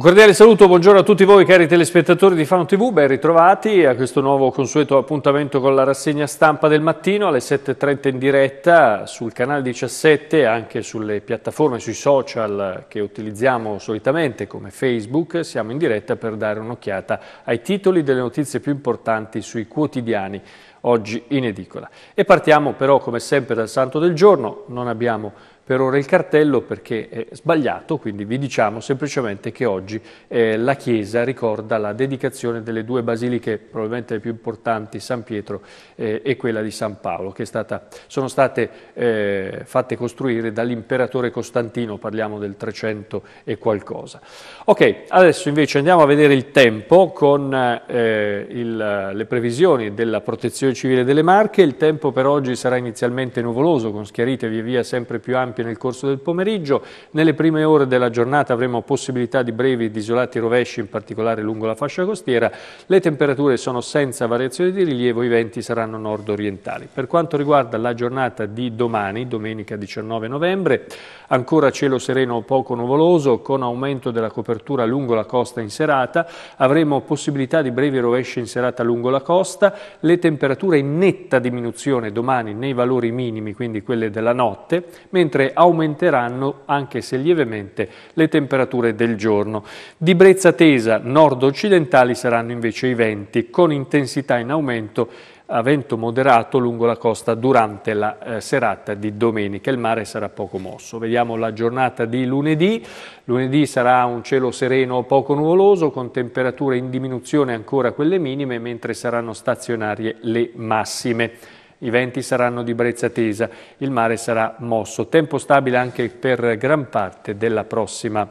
Un cordiale saluto, buongiorno a tutti voi cari telespettatori di Fano TV, ben ritrovati a questo nuovo consueto appuntamento con la rassegna stampa del mattino alle 7.30 in diretta sul canale 17 anche sulle piattaforme, sui social che utilizziamo solitamente come Facebook, siamo in diretta per dare un'occhiata ai titoli delle notizie più importanti sui quotidiani oggi in edicola. E partiamo però come sempre dal santo del giorno, non abbiamo per ora il cartello perché è sbagliato, quindi vi diciamo semplicemente che oggi eh, la Chiesa ricorda la dedicazione delle due basiliche, probabilmente le più importanti, San Pietro eh, e quella di San Paolo, che stata, sono state eh, fatte costruire dall'imperatore Costantino, parliamo del 300 e qualcosa. Ok, adesso invece andiamo a vedere il tempo con eh, il, le previsioni della protezione civile delle Marche, il tempo per oggi sarà inizialmente nuvoloso, con schiarite via via sempre più ampie ampie nel corso del pomeriggio. Nelle prime ore della giornata avremo possibilità di brevi e isolati rovesci, in particolare lungo la fascia costiera. Le temperature sono senza variazioni di rilievo, i venti saranno nord-orientali. Per quanto riguarda la giornata di domani, domenica 19 novembre, ancora cielo sereno o poco nuvoloso, con aumento della copertura lungo la costa in serata. Avremo possibilità di brevi rovesci in serata lungo la costa. Le temperature in netta diminuzione domani nei valori minimi, quindi quelle della notte, mentre aumenteranno anche se lievemente le temperature del giorno. Di brezza tesa nord-occidentali saranno invece i venti, con intensità in aumento a vento moderato lungo la costa durante la eh, serata di domenica. Il mare sarà poco mosso. Vediamo la giornata di lunedì. Lunedì sarà un cielo sereno o poco nuvoloso, con temperature in diminuzione ancora quelle minime, mentre saranno stazionarie le massime i venti saranno di brezza tesa, il mare sarà mosso. Tempo stabile anche per gran parte della prossima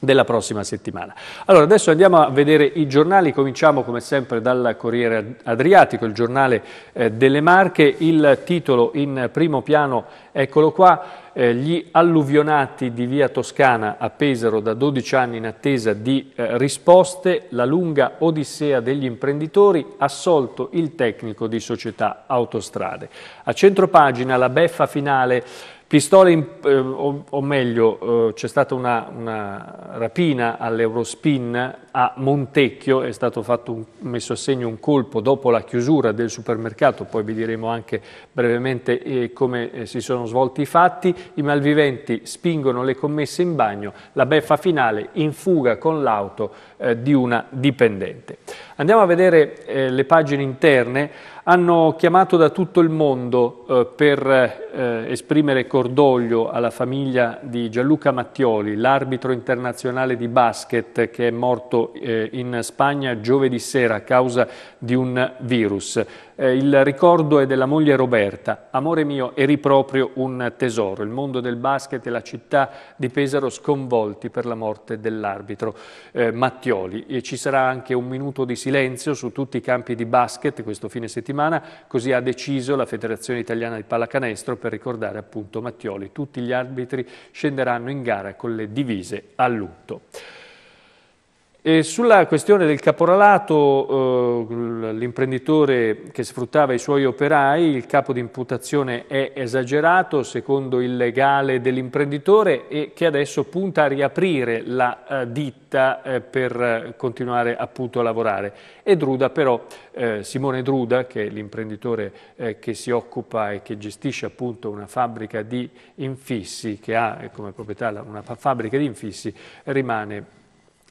della prossima settimana. Allora, adesso andiamo a vedere i giornali, cominciamo come sempre dal Corriere Adriatico, il giornale eh, delle Marche, il titolo in primo piano, eccolo qua, eh, gli alluvionati di via Toscana a Pesaro da 12 anni in attesa di eh, risposte, la lunga odissea degli imprenditori, assolto il tecnico di società autostrade. A centropagina la beffa finale Pistole, in, eh, o, o, meglio, eh, c'è stata una, una rapina all'Eurospin a Montecchio, è stato un, messo a segno un colpo dopo la chiusura del supermercato, poi vi diremo anche brevemente eh, come eh, si sono svolti i fatti, i malviventi spingono le commesse in bagno, la beffa finale in fuga con l'auto eh, di una dipendente. Andiamo a vedere eh, le pagine interne hanno chiamato da tutto il mondo eh, per eh, esprimere cordoglio alla famiglia di Gianluca Mattioli, l'arbitro internazionale di basket che è morto eh, in Spagna giovedì sera a causa di un virus. Eh, il ricordo è della moglie Roberta. Amore mio, eri proprio un tesoro. Il mondo del basket e la città di Pesaro sconvolti per la morte dell'arbitro eh, Mattioli. E ci sarà anche un minuto di silenzio su tutti i campi di basket questo fine settimana, così ha deciso la Federazione Italiana di Pallacanestro per ricordare appunto Mattioli. Tutti gli arbitri scenderanno in gara con le divise a lutto. E sulla questione del caporalato, eh, l'imprenditore che sfruttava i suoi operai, il capo di imputazione è esagerato secondo il legale dell'imprenditore e che adesso punta a riaprire la eh, ditta eh, per continuare appunto a lavorare. E Druda però, eh, Simone Druda, che è l'imprenditore eh, che si occupa e che gestisce appunto una fabbrica di infissi, che ha eh, come proprietà una fabbrica di infissi, rimane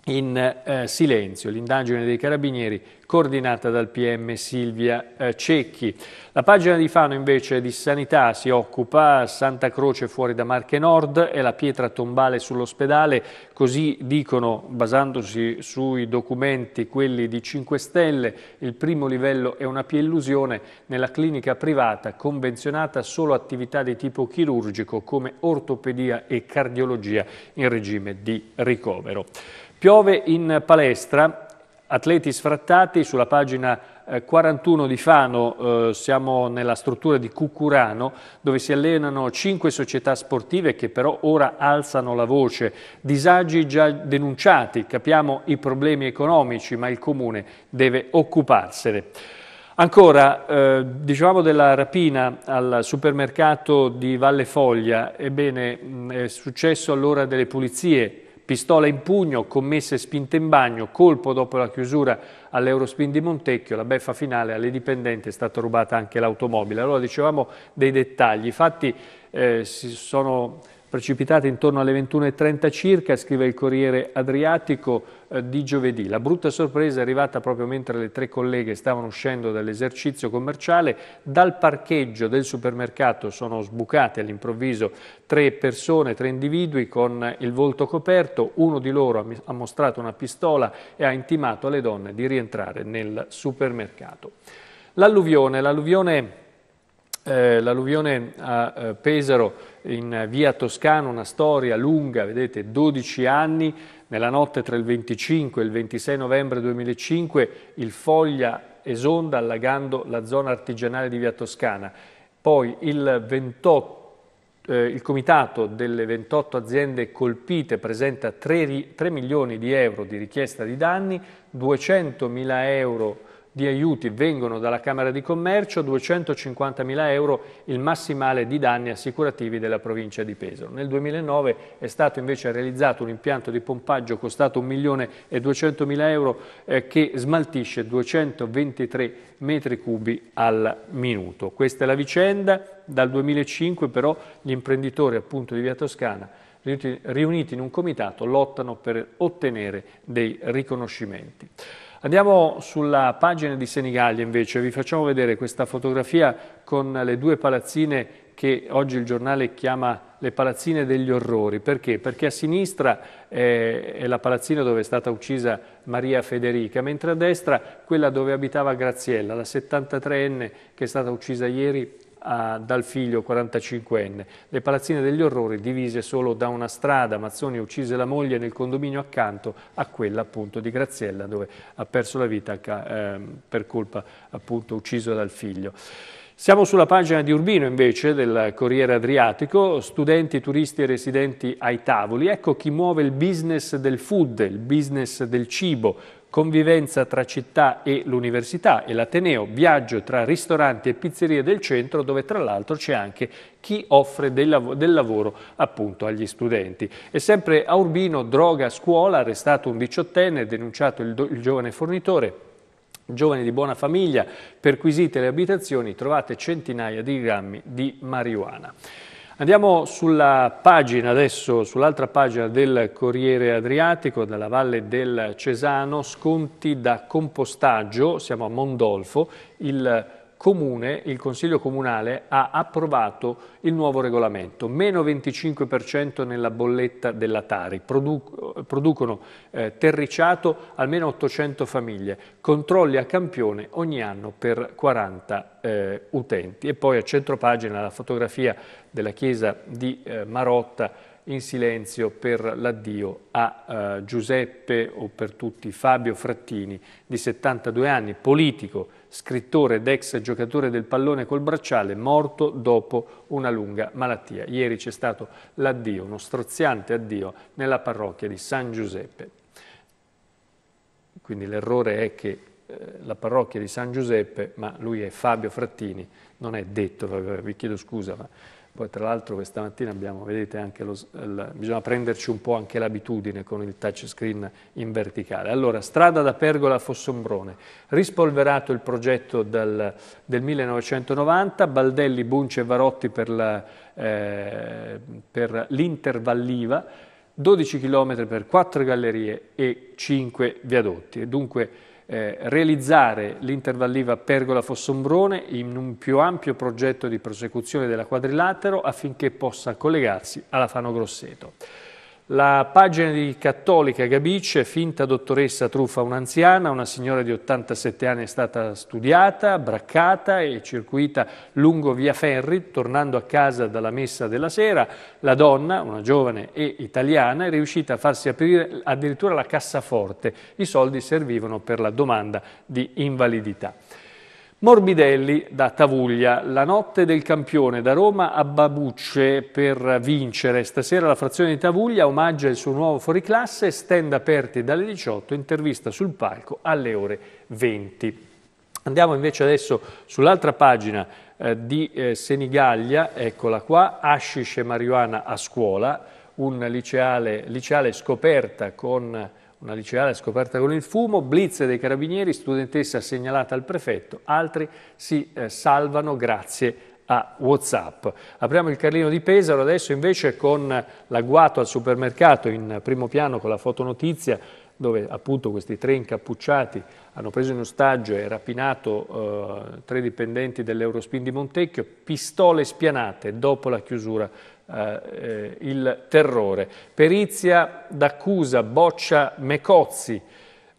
in eh, silenzio l'indagine dei carabinieri coordinata dal PM Silvia eh, Cecchi. La pagina di Fano invece di sanità si occupa Santa Croce fuori da Marche Nord e la pietra tombale sull'ospedale, così dicono basandosi sui documenti quelli di 5 Stelle, il primo livello è una piellusione nella clinica privata convenzionata solo attività di tipo chirurgico come ortopedia e cardiologia in regime di ricovero. Piove in palestra, atleti sfrattati sulla pagina 41 eh, di Fano, eh, siamo nella struttura di Cucurano dove si allenano cinque società sportive che però ora alzano la voce. Disagi già denunciati, capiamo i problemi economici ma il Comune deve occuparsene. Ancora, eh, dicevamo della rapina al supermercato di Valle Foglia, ebbene mm, è successo all'ora delle pulizie, Pistola in pugno, commesse spinte in bagno, colpo dopo la chiusura all'Eurospin di Montecchio, la beffa finale alle dipendenti è stata rubata anche l'automobile. Allora dicevamo dei dettagli, i fatti eh, sono precipitata intorno alle 21.30 circa, scrive il Corriere Adriatico eh, di giovedì. La brutta sorpresa è arrivata proprio mentre le tre colleghe stavano uscendo dall'esercizio commerciale. Dal parcheggio del supermercato sono sbucate all'improvviso tre persone, tre individui con il volto coperto. Uno di loro ha mostrato una pistola e ha intimato alle donne di rientrare nel supermercato. L'alluvione, l'alluvione eh, l'alluvione a eh, Pesaro in eh, via Toscana, una storia lunga, vedete, 12 anni, nella notte tra il 25 e il 26 novembre 2005 il Foglia esonda allagando la zona artigianale di via Toscana. Poi il 28 il comitato delle 28 aziende colpite presenta 3, 3, milioni di euro di richiesta di danni, 200 mila euro di aiuti vengono dalla Camera di Commercio, 250 mila euro il massimale di danni assicurativi della provincia di Pesaro. Nel 2009 è stato invece realizzato un impianto di pompaggio costato 1 milione e 200 mila euro eh, che smaltisce 223 metri cubi al minuto. Questa è la vicenda, dal 2005 però gli imprenditori appunto di Via Toscana riuniti in un comitato lottano per ottenere dei riconoscimenti. Andiamo sulla pagina di Senigallia invece, vi facciamo vedere questa fotografia con le due palazzine che oggi il giornale chiama le palazzine degli orrori. Perché? Perché a sinistra eh, è la palazzina dove è stata uccisa Maria Federica, mentre a destra quella dove abitava Graziella, la 73enne che è stata uccisa ieri a, dal figlio 45enne. Le palazzine degli orrori divise solo da una strada. Mazzoni uccise la moglie nel condominio accanto a quella appunto di Graziella dove ha perso la vita eh, per colpa appunto uccisa dal figlio. Siamo sulla pagina di Urbino invece del Corriere Adriatico, studenti, turisti e residenti ai tavoli. Ecco chi muove il business del food, il business del cibo, convivenza tra città e l'università e l'Ateneo, viaggio tra ristoranti e pizzerie del centro dove tra l'altro c'è anche chi offre del, lav del, lavoro appunto agli studenti. E sempre a Urbino, droga, a scuola, arrestato un diciottenne, denunciato il, il giovane fornitore, giovane di buona famiglia, perquisite le abitazioni, trovate centinaia di grammi di marijuana. Andiamo sulla pagina adesso, sull'altra pagina del Corriere Adriatico, dalla Valle del Cesano, sconti da compostaggio, siamo a Mondolfo, il comune, il Consiglio Comunale ha approvato il nuovo regolamento, meno 25% nella bolletta della Tari, Produ producono eh, terricciato almeno 800 famiglie, controlli a campione ogni anno per 40 eh, utenti. E poi a centropagina la fotografia della chiesa di eh, Marotta in silenzio per l'addio a eh, Giuseppe o per tutti Fabio Frattini di 72 anni, politico, scrittore ed ex giocatore del pallone col bracciale, morto dopo una lunga malattia. Ieri c'è stato l'addio, uno straziante addio nella parrocchia di San Giuseppe. Quindi l'errore è che eh, la parrocchia di San Giuseppe, ma lui è Fabio Frattini, non è detto, vi chiedo scusa, ma poi tra l'altro questa mattina abbiamo, vedete, anche lo, il, bisogna prenderci un po' anche l'abitudine con il touchscreen in verticale. Allora, strada da Pergola a Fossombrone, rispolverato il progetto dal, del 1990, Baldelli, Bunce e Varotti per eh, l'intervalliva, eh, 12 km per 4 gallerie e 5 viadotti. E dunque eh, realizzare l'intervalliva Pergola-Fossombrone in un più ampio progetto di prosecuzione della quadrilatero affinché possa collegarsi alla Fano Grosseto. La pagina di Cattolica Gabice, finta dottoressa truffa un'anziana, una signora di 87 anni è stata studiata, braccata e circuita lungo via Ferri, tornando a casa dalla messa della sera. La donna, una giovane e italiana, è riuscita a farsi aprire addirittura la cassaforte. I soldi servivano per la domanda di invalidità. Morbidelli da Tavuglia, la notte del campione da Roma a Babucce per vincere. Stasera la frazione di Tavuglia omaggia il suo nuovo fuoriclasse, stand aperti dalle 18, intervista sul palco alle ore 20. Andiamo invece adesso sull'altra pagina eh, di eh, Senigallia, eccola qua, Ascisce Marijuana a scuola, un liceale, liceale scoperta con una liceale scoperta con il fumo, blitz dei carabinieri, studentessa segnalata al prefetto, altri si eh, salvano grazie a Whatsapp. Apriamo il Carlino di Pesaro adesso invece con l'agguato al supermercato in primo piano con la fotonotizia dove appunto questi tre incappucciati hanno preso in ostaggio e rapinato eh, tre dipendenti dell'Eurospin di Montecchio, pistole spianate dopo la chiusura eh, eh, il terrore. Perizia d'accusa boccia Mecozzi,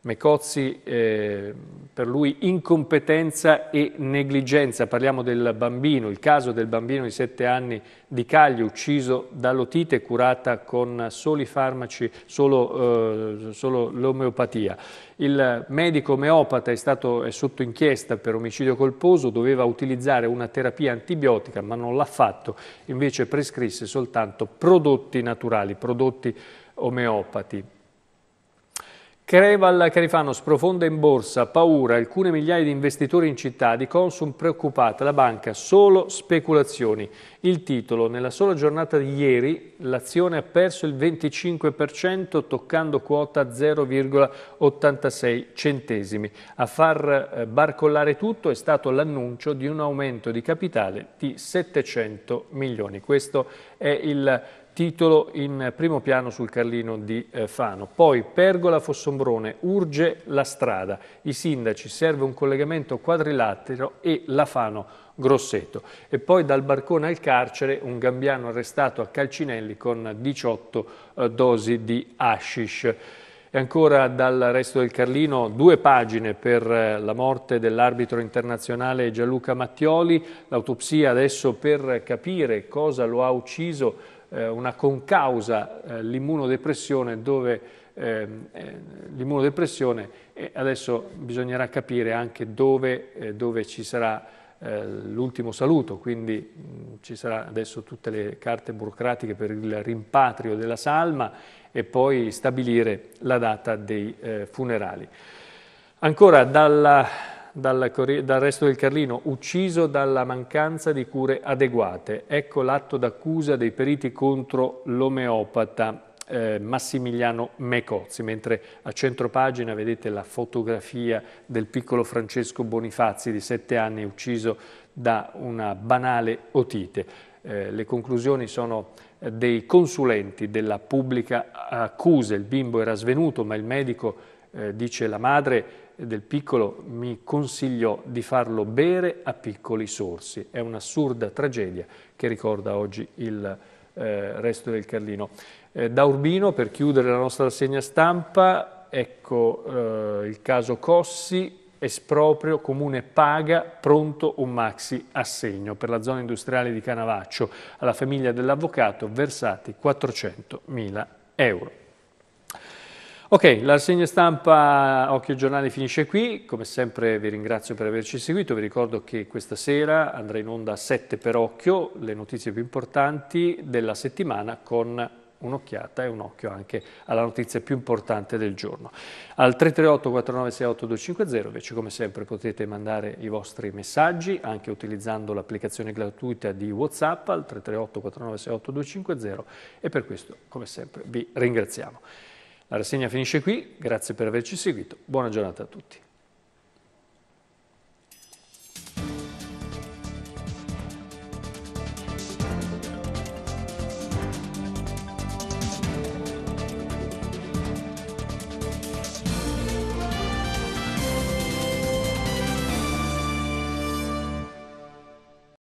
Mecozzi, eh, per lui incompetenza e negligenza. Parliamo del bambino, il caso del bambino di 7 anni di Caglio, ucciso dall'otite, curata con soli farmaci, solo, eh, solo l'omeopatia. Il medico omeopata è, stato, è sotto inchiesta per omicidio colposo, doveva utilizzare una terapia antibiotica, ma non l'ha fatto, invece prescrisse soltanto prodotti naturali, prodotti omeopati. Creval Carifano sprofonda in borsa, paura, alcune migliaia di investitori in città, di Consum preoccupata, la banca solo speculazioni. Il titolo, nella sola giornata di ieri l'azione ha perso il 25% toccando quota 0,86 centesimi. A far eh, barcollare tutto è stato l'annuncio di un aumento di capitale di 700 milioni. Questo è il titolo in primo piano sul Carlino di eh, Fano. Poi Pergola Fossombrone, urge la strada. I sindaci serve un collegamento quadrilatero e la Fano Grosseto e poi dal barcone al carcere un gambiano arrestato a Calcinelli con 18 eh, dosi di hashish. E ancora dal resto del Carlino due pagine per eh, la morte dell'arbitro internazionale Gianluca Mattioli, l'autopsia adesso per capire cosa lo ha ucciso, eh, una concausa, eh, l'immunodepressione dove ehm, eh, l'immunodepressione e adesso bisognerà capire anche dove, eh, dove ci sarà eh, l'ultimo saluto, quindi mm, ci saranno adesso tutte le carte burocratiche per il rimpatrio della salma e poi stabilire la data dei eh, funerali. Ancora dalla, dalla, dal resto del Carlino, ucciso dalla mancanza di cure adeguate. Ecco l'atto d'accusa dei periti contro l'omeopata eh, Massimiliano Mecozzi, mentre a centro pagina vedete la fotografia del piccolo Francesco Bonifazzi di sette anni ucciso da una banale otite. Eh, le conclusioni sono eh, dei consulenti della pubblica accusa. Il bimbo era svenuto, ma il medico, eh, dice la madre del piccolo, mi consigliò di farlo bere a piccoli sorsi. È un'assurda tragedia che ricorda oggi il eh, resto del Carlino. Eh, da Urbino, per chiudere la nostra rassegna stampa, ecco eh, il caso Cossi, esproprio, comune paga, pronto un maxi assegno per la zona industriale di Canavaccio. Alla famiglia dell'avvocato versati 400.000 euro. Ok, la rassegna stampa Occhio Giornale finisce qui, come sempre vi ringrazio per averci seguito, vi ricordo che questa sera andrà in onda a 7 per occhio le notizie più importanti della settimana con un'occhiata e un occhio anche alla notizia più importante del giorno. Al 338 4968 250 invece come sempre potete mandare i vostri messaggi anche utilizzando l'applicazione gratuita di Whatsapp al 338 4968 250 e per questo come sempre vi ringraziamo. La rassegna finisce qui, grazie per averci seguito, buona giornata a tutti.